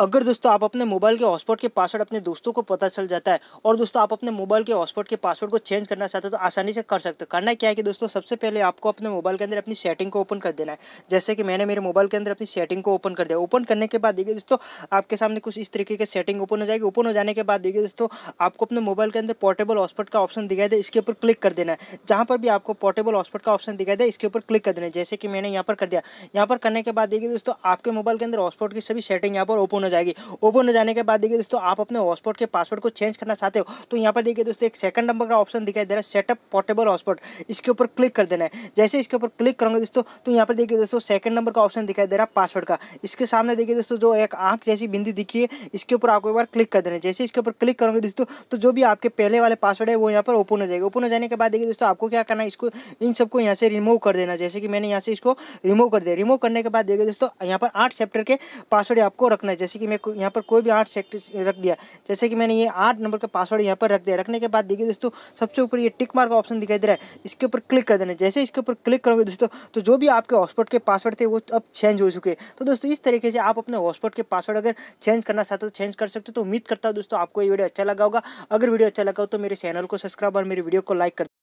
अगर दोस्तों आप अपने मोबाइल के हॉटस्पॉट के पासवर्ड अपने दोस्तों को पता चल जाता है और दोस्तों आप अपने मोबाइल के हॉटस्पॉट के पासवर्ड को चेंज करना चाहते हो तो आसानी से कर सकते हो करना क्या है कि दोस्तों सबसे पहले आपको अपने मोबाइल के अंदर अपनी सेटिंग को ओपन कर देना है जैसे कि मैंने मेरे मोबाइल के अंदर अपनी सेटिंग को ओपन कर दिया ओपन करने के बाद देखिए दोस्तों आपके सामने कुछ इस तरीके की सेटिंग ओपन हो जाएगी ओपन हो जाने के बाद देखिए दोस्तों आपको अपने मोबाइल के अंदर पोर्टेबल हॉटस्पॉट का ऑप्शन दिखाई दे इसके ऊपर क्लिक कर देना है जहाँ पर भी आपको पोर्टेबल हॉटस्पॉट का ऑप्शन दिखाई दे इसके ऊपर क्लिक कर देना है जैसे कि मैंने यहाँ पर कर दिया यहाँ पर करने के बाद देखिए दोस्तों आपके मोबाइल के अंदर हॉटस्पॉट की सभी सेटिंग यहाँ पर ओपन हो जाएगी ओपन हो जाने के बाद देखिए दोस्तों आप अपने हॉटस्पॉट के पासवर्ड को चेंज करना चाहते हो तो यहाँ पर देखिए दोस्तों एक सेकंड नंबर का ऑप्शन दिखाई दे रहा है सेटअप पोर्टेबल हॉटस्पॉट इसके ऊपर क्लिक कर देना है जैसे इसके ऊपर क्लिक करोगे दोस्तों तो यहाँ पर देखिए दोस्तों सेकंड नंबर का ऑप्शन दिखाई दे रहा है पासवर्ड का इसके सामने देखिए दोस्तों जो एक आंख जैसी बिंदी दिखी है इसके ऊपर आपको एक बार क्लिक कर देना है जैसे इसके ऊपर क्लिक करोगे दोस्तों तो जो भी आपके पहले वाले पासवर्ड है वो यहाँ पर ओपन हो जाएगा ओपन हो जाने के बाद देखिए दोस्तों आपको क्या करना है इसको इन सबको यहाँ से रिमूव कर देना जैसे कि मैंने यहाँ से इसको रिमूव कर दिया रिमूव करने के बाद देखिए दोस्तों यहाँ पर आठ चैप्टर के पासवर्ड आपको रखना है जैसे कि मैं यहाँ पर कोई भी आठ सेक्टर रख दिया जैसे कि मैंने ये आठ नंबर का पासवर्ड यहाँ पर रख दिया रखने के बाद देखिए दोस्तों सबसे ऊपर ये टिक मार्क ऑप्शन दिखाई दे रहा है इसके ऊपर क्लिक कर देना जैसे इसके ऊपर क्लिक करोगे दोस्तों तो जो भी आपके हॉस्पॉट के पासवर्ड थे वो अब चेंज हो चुके तो दोस्तों इस तरीके से आप अपने हॉस्पॉट के पासवर्ड अगर चेंज करना चाहते हो चेंज तो कर सकते हो तो उम्मीद करता हूँ दोस्तों आपको ये वीडियो अच्छा लगा होगा अगर वीडियो अच्छा लगा हो तो मेरे चैनल को सब्सक्राइब और मेरी वीडियो को लाइक कर